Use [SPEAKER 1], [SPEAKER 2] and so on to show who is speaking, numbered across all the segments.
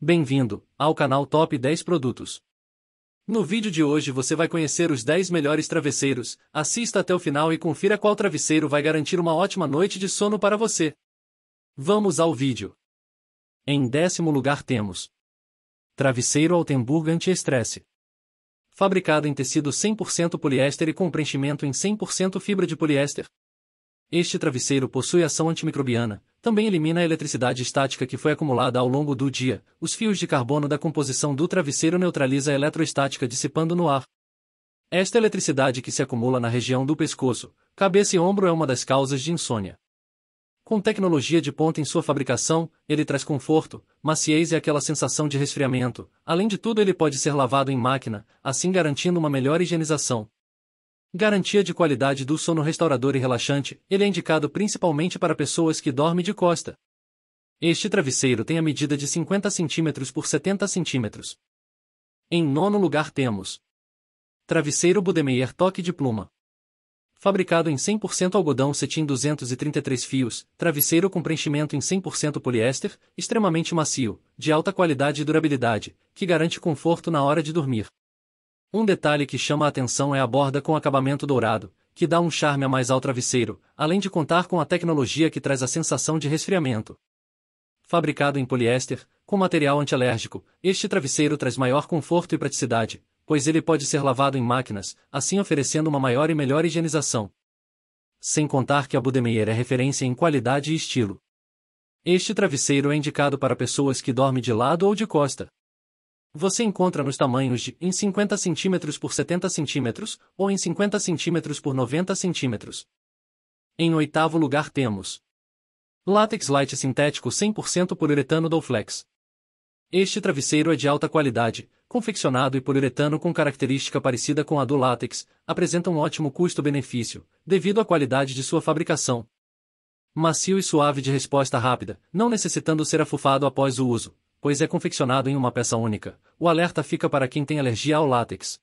[SPEAKER 1] Bem-vindo ao canal Top 10 Produtos. No vídeo de hoje você vai conhecer os 10 melhores travesseiros, assista até o final e confira qual travesseiro vai garantir uma ótima noite de sono para você. Vamos ao vídeo. Em décimo lugar temos Travesseiro Altenburg Anti-Estresse. Fabricado em tecido 100% poliéster e com preenchimento em 100% fibra de poliéster. Este travesseiro possui ação antimicrobiana, também elimina a eletricidade estática que foi acumulada ao longo do dia. Os fios de carbono da composição do travesseiro neutraliza a eletrostática dissipando no ar. Esta eletricidade que se acumula na região do pescoço, cabeça e ombro é uma das causas de insônia. Com tecnologia de ponta em sua fabricação, ele traz conforto, maciez e aquela sensação de resfriamento. Além de tudo, ele pode ser lavado em máquina, assim garantindo uma melhor higienização. Garantia de qualidade do sono restaurador e relaxante, ele é indicado principalmente para pessoas que dormem de costa. Este travesseiro tem a medida de 50 cm por 70 cm. Em nono lugar temos Travesseiro Budemeyer Toque de Pluma. Fabricado em 100% algodão cetim 233 fios, travesseiro com preenchimento em 100% poliéster, extremamente macio, de alta qualidade e durabilidade, que garante conforto na hora de dormir. Um detalhe que chama a atenção é a borda com acabamento dourado, que dá um charme a mais ao travesseiro, além de contar com a tecnologia que traz a sensação de resfriamento. Fabricado em poliéster, com material antialérgico, este travesseiro traz maior conforto e praticidade, pois ele pode ser lavado em máquinas, assim oferecendo uma maior e melhor higienização. Sem contar que a Budemeyer é referência em qualidade e estilo. Este travesseiro é indicado para pessoas que dormem de lado ou de costa. Você encontra nos tamanhos de em 50 cm por 70 cm ou em 50 cm por 90 cm. Em oitavo lugar temos Látex Light sintético 100% poliuretano Dolflex. Este travesseiro é de alta qualidade, confeccionado e poliuretano com característica parecida com a do látex, apresenta um ótimo custo-benefício, devido à qualidade de sua fabricação. Macio e suave de resposta rápida, não necessitando ser afufado após o uso, pois é confeccionado em uma peça única, o alerta fica para quem tem alergia ao látex.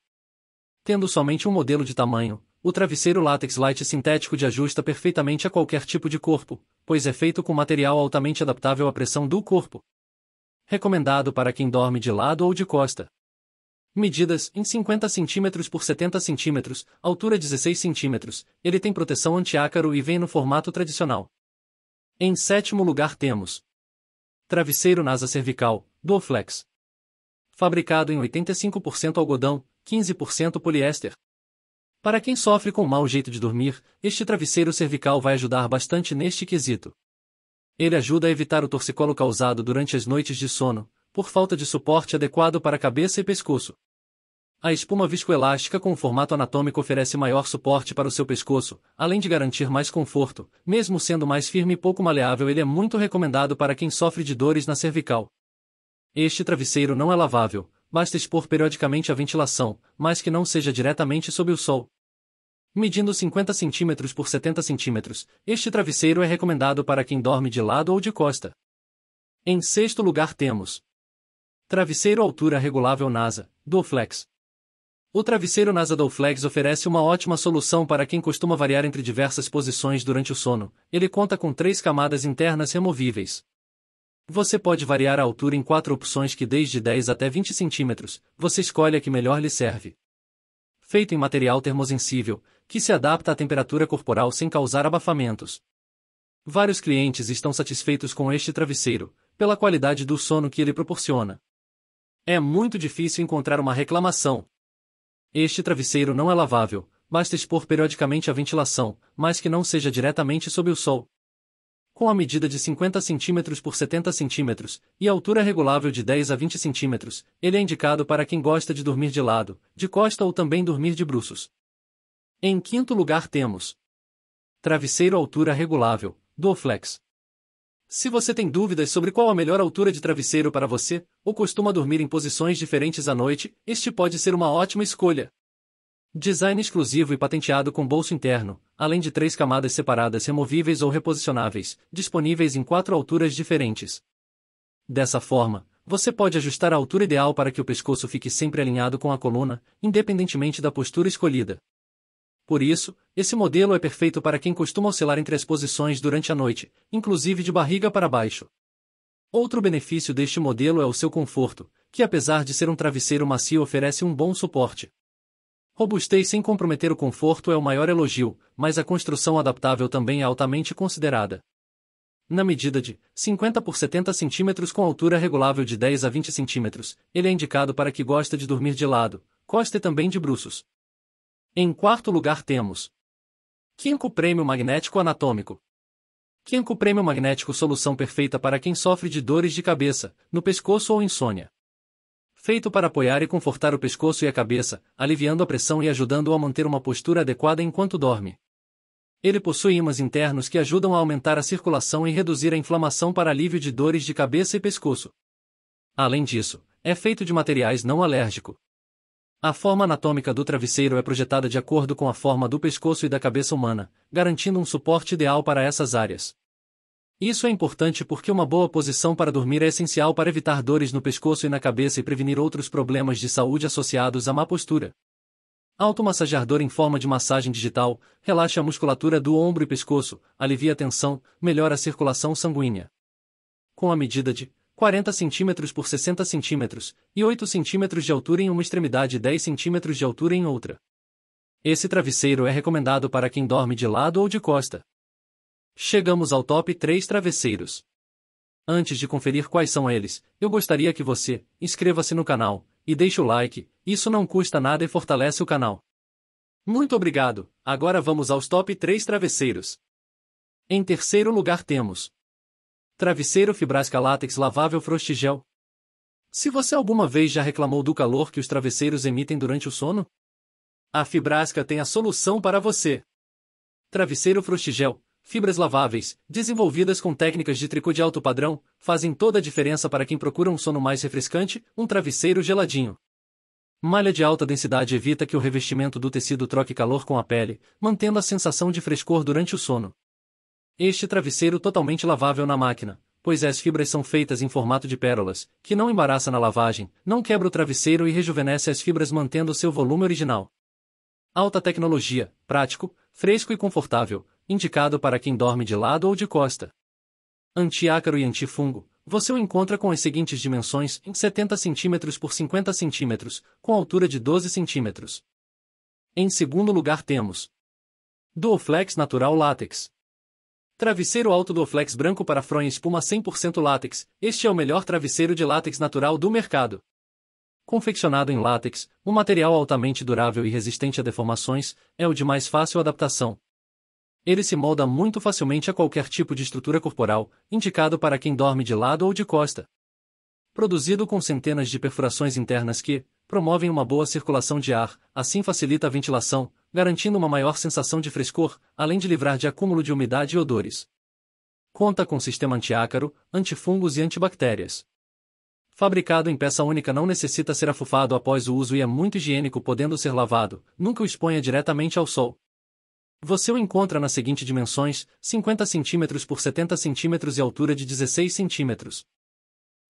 [SPEAKER 1] Tendo somente um modelo de tamanho, o travesseiro látex light sintético de ajusta perfeitamente a qualquer tipo de corpo, pois é feito com material altamente adaptável à pressão do corpo. Recomendado para quem dorme de lado ou de costa. Medidas em 50 cm por 70 cm, altura 16 cm, ele tem proteção antiácaro e vem no formato tradicional. Em sétimo lugar temos Travesseiro NASA cervical, Duoflex. Fabricado em 85% algodão, 15% poliéster. Para quem sofre com mau jeito de dormir, este travesseiro cervical vai ajudar bastante neste quesito. Ele ajuda a evitar o torcicolo causado durante as noites de sono, por falta de suporte adequado para cabeça e pescoço a espuma viscoelástica com formato anatômico oferece maior suporte para o seu pescoço, além de garantir mais conforto, mesmo sendo mais firme e pouco maleável ele é muito recomendado para quem sofre de dores na cervical. Este travesseiro não é lavável, basta expor periodicamente à ventilação, mas que não seja diretamente sob o sol. Medindo 50 cm por 70 cm, este travesseiro é recomendado para quem dorme de lado ou de costa. Em sexto lugar temos Travesseiro Altura Regulável NASA, Duoflex. O travesseiro Nasadol Flags oferece uma ótima solução para quem costuma variar entre diversas posições durante o sono. Ele conta com três camadas internas removíveis. Você pode variar a altura em quatro opções que desde 10 até 20 centímetros, você escolhe a que melhor lhe serve. Feito em material termosensível, que se adapta à temperatura corporal sem causar abafamentos. Vários clientes estão satisfeitos com este travesseiro, pela qualidade do sono que ele proporciona. É muito difícil encontrar uma reclamação. Este travesseiro não é lavável, basta expor periodicamente à ventilação, mas que não seja diretamente sob o sol. Com a medida de 50 cm por 70 cm e a altura regulável de 10 a 20 cm, ele é indicado para quem gosta de dormir de lado, de costa ou também dormir de bruços. Em quinto lugar temos Travesseiro altura regulável, Duoflex. Se você tem dúvidas sobre qual a melhor altura de travesseiro para você, ou costuma dormir em posições diferentes à noite, este pode ser uma ótima escolha. Design exclusivo e patenteado com bolso interno, além de três camadas separadas removíveis ou reposicionáveis, disponíveis em quatro alturas diferentes. Dessa forma, você pode ajustar a altura ideal para que o pescoço fique sempre alinhado com a coluna, independentemente da postura escolhida. Por isso, esse modelo é perfeito para quem costuma oscilar entre as posições durante a noite, inclusive de barriga para baixo. Outro benefício deste modelo é o seu conforto, que apesar de ser um travesseiro macio oferece um bom suporte. Robustez sem comprometer o conforto é o maior elogio, mas a construção adaptável também é altamente considerada. Na medida de 50 por 70 cm com altura regulável de 10 a 20 cm, ele é indicado para quem gosta de dormir de lado, costa e também de bruços. Em quarto lugar temos Quinco Prêmio Magnético Anatômico. Quinco Prêmio Magnético Solução perfeita para quem sofre de dores de cabeça, no pescoço ou insônia. Feito para apoiar e confortar o pescoço e a cabeça, aliviando a pressão e ajudando-o a manter uma postura adequada enquanto dorme. Ele possui ímãs internos que ajudam a aumentar a circulação e reduzir a inflamação para alívio de dores de cabeça e pescoço. Além disso, é feito de materiais não alérgico, a forma anatômica do travesseiro é projetada de acordo com a forma do pescoço e da cabeça humana, garantindo um suporte ideal para essas áreas. Isso é importante porque uma boa posição para dormir é essencial para evitar dores no pescoço e na cabeça e prevenir outros problemas de saúde associados à má postura. Automassagear dor em forma de massagem digital relaxa a musculatura do ombro e pescoço, alivia a tensão, melhora a circulação sanguínea. Com a medida de 40 cm por 60 cm, e 8 cm de altura em uma extremidade e 10 cm de altura em outra. Esse travesseiro é recomendado para quem dorme de lado ou de costa. Chegamos ao top 3 travesseiros. Antes de conferir quais são eles, eu gostaria que você inscreva-se no canal e deixe o like, isso não custa nada e fortalece o canal. Muito obrigado, agora vamos aos top 3 travesseiros. Em terceiro lugar temos Travesseiro Fibrasca Látex Lavável Frostigel. Se você alguma vez já reclamou do calor que os travesseiros emitem durante o sono, a Fibrasca tem a solução para você. Travesseiro Frostigel, fibras laváveis, desenvolvidas com técnicas de tricô de alto padrão, fazem toda a diferença para quem procura um sono mais refrescante, um travesseiro geladinho. Malha de alta densidade evita que o revestimento do tecido troque calor com a pele, mantendo a sensação de frescor durante o sono. Este travesseiro totalmente lavável na máquina, pois as fibras são feitas em formato de pérolas, que não embaraça na lavagem, não quebra o travesseiro e rejuvenesce as fibras mantendo seu volume original. Alta tecnologia, prático, fresco e confortável, indicado para quem dorme de lado ou de costa. Antiácaro e antifungo, você o encontra com as seguintes dimensões em 70 cm por 50 cm, com altura de 12 cm. Em segundo lugar temos Duoflex Natural Látex. Travesseiro alto do Flex branco para fronha espuma 100% látex. Este é o melhor travesseiro de látex natural do mercado. Confeccionado em látex, um material altamente durável e resistente a deformações, é o de mais fácil adaptação. Ele se molda muito facilmente a qualquer tipo de estrutura corporal, indicado para quem dorme de lado ou de costa. Produzido com centenas de perfurações internas que promovem uma boa circulação de ar, assim facilita a ventilação, garantindo uma maior sensação de frescor, além de livrar de acúmulo de umidade e odores. Conta com sistema antiácaro, antifungos e antibactérias. Fabricado em peça única não necessita ser afufado após o uso e é muito higiênico podendo ser lavado, nunca o exponha diretamente ao sol. Você o encontra nas seguintes dimensões, 50 cm por 70 cm e altura de 16 cm.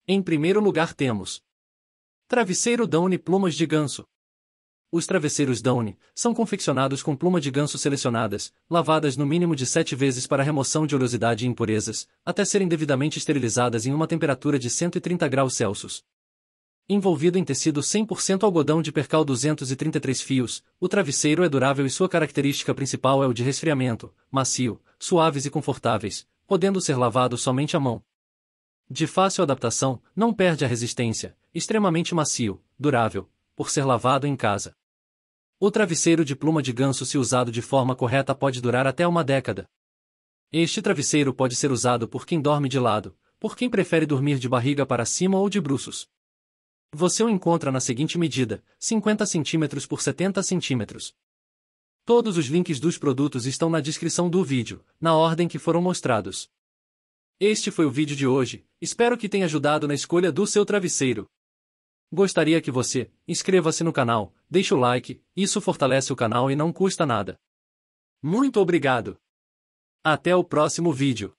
[SPEAKER 1] Em primeiro lugar temos Travesseiro Downy Plumas de Ganso. Os travesseiros Downy são confeccionados com pluma de ganso selecionadas, lavadas no mínimo de 7 vezes para remoção de oleosidade e impurezas, até serem devidamente esterilizadas em uma temperatura de 130 graus Celsius. Envolvido em tecido 100% algodão de percal 233 fios, o travesseiro é durável e sua característica principal é o de resfriamento, macio, suaves e confortáveis, podendo ser lavado somente à mão. De fácil adaptação, não perde a resistência, extremamente macio, durável, por ser lavado em casa. O travesseiro de pluma de ganso, se usado de forma correta, pode durar até uma década. Este travesseiro pode ser usado por quem dorme de lado, por quem prefere dormir de barriga para cima ou de bruços. Você o encontra na seguinte medida: 50 cm por 70 cm. Todos os links dos produtos estão na descrição do vídeo, na ordem que foram mostrados. Este foi o vídeo de hoje, espero que tenha ajudado na escolha do seu travesseiro. Gostaria que você inscreva-se no canal, deixe o like, isso fortalece o canal e não custa nada. Muito obrigado! Até o próximo vídeo.